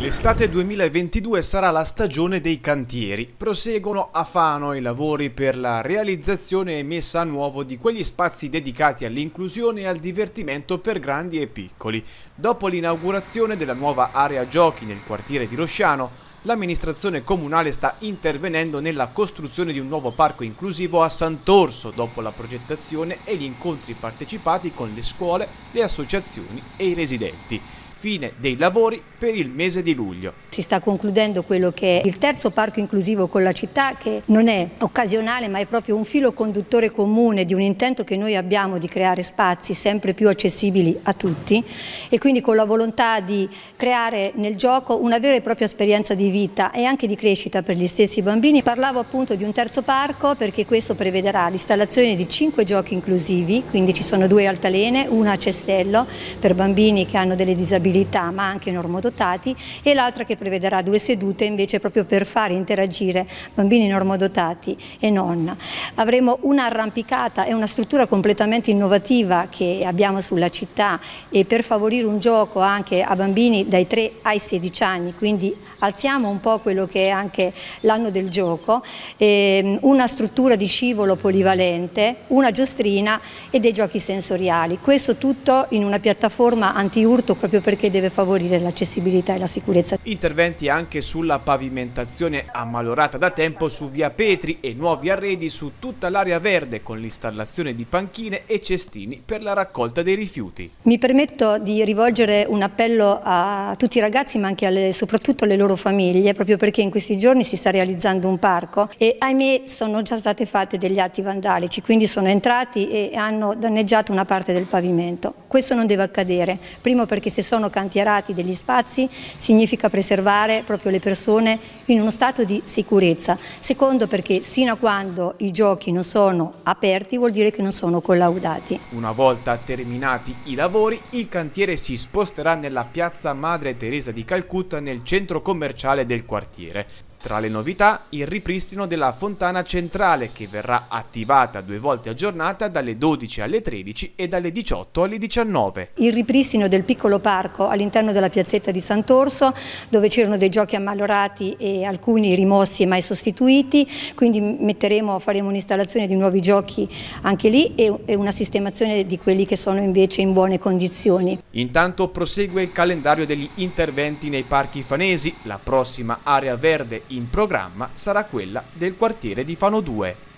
L'estate 2022 sarà la stagione dei cantieri. Proseguono a Fano i lavori per la realizzazione e messa a nuovo di quegli spazi dedicati all'inclusione e al divertimento per grandi e piccoli. Dopo l'inaugurazione della nuova area giochi nel quartiere di Rosciano, l'amministrazione comunale sta intervenendo nella costruzione di un nuovo parco inclusivo a Sant'Orso dopo la progettazione e gli incontri partecipati con le scuole, le associazioni e i residenti. Fine dei lavori per il mese di luglio. Si sta concludendo quello che è il terzo parco inclusivo con la città che non è occasionale ma è proprio un filo conduttore comune di un intento che noi abbiamo di creare spazi sempre più accessibili a tutti e quindi con la volontà di creare nel gioco una vera e propria esperienza di vita e anche di crescita per gli stessi bambini. Parlavo appunto di un terzo parco perché questo prevederà l'installazione di cinque giochi inclusivi, quindi ci sono due altalene, una a cestello per bambini che hanno delle disabilità ma anche normodotate normodotati e l'altra che prevederà due sedute invece proprio per fare interagire bambini normodotati e nonna. Avremo un'arrampicata e una struttura completamente innovativa che abbiamo sulla città e per favorire un gioco anche a bambini dai 3 ai 16 anni, quindi alziamo un po' quello che è anche l'anno del gioco, ehm, una struttura di scivolo polivalente, una giostrina e dei giochi sensoriali. Questo tutto in una piattaforma antiurto proprio perché deve favorire l'accessibilità l'accessibilità e la sicurezza. Interventi anche sulla pavimentazione ammalorata da tempo su via Petri e nuovi arredi su tutta l'area verde con l'installazione di panchine e cestini per la raccolta dei rifiuti. Mi permetto di rivolgere un appello a tutti i ragazzi ma anche alle, soprattutto alle loro famiglie proprio perché in questi giorni si sta realizzando un parco e ahimè sono già state fatte degli atti vandalici quindi sono entrati e hanno danneggiato una parte del pavimento. Questo non deve accadere, primo perché se sono cantierati degli spazi spazi, significa preservare proprio le persone in uno stato di sicurezza. Secondo perché sino a quando i giochi non sono aperti vuol dire che non sono collaudati. Una volta terminati i lavori, il cantiere si sposterà nella piazza Madre Teresa di Calcutta nel centro commerciale del quartiere. Tra le novità, il ripristino della fontana centrale che verrà attivata due volte a giornata dalle 12 alle 13 e dalle 18 alle 19. Il ripristino del piccolo parco all'interno della piazzetta di Sant'Orso dove c'erano dei giochi ammalorati e alcuni rimossi e mai sostituiti, quindi metteremo, faremo un'installazione di nuovi giochi anche lì e una sistemazione di quelli che sono invece in buone condizioni. Intanto prosegue il calendario degli interventi nei parchi fanesi, la prossima area verde in programma sarà quella del quartiere di Fano 2.